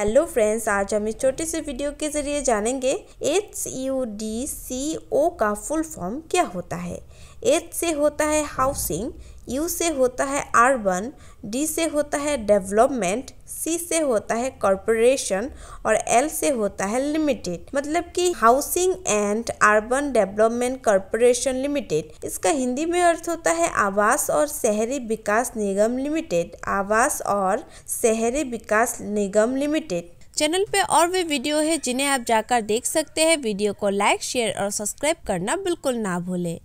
hello friends आज हम इस छोटी सी वीडियो के ज़रिए जानेंगे H U D C O का फुल फॉर्म क्या होता है एच से होता है हाउसिंग यू से होता है अर्बन डी से होता है डेवलपमेंट सी से होता है कॉरपोरेशन और एल से होता है लिमिटेड मतलब कि housing and urban development corporation limited इसका हिंदी में अर्थ होता है आवास और शहरी विकास निगम लिमिटेड आवास और शहरी विकास निगम लिमिटेड चैनल पे और भी वीडियो है जिन्हें आप जाकर देख सकते हैं वीडियो को लाइक शेयर और सब्सक्राइब करना बिल्कुल ना भूलें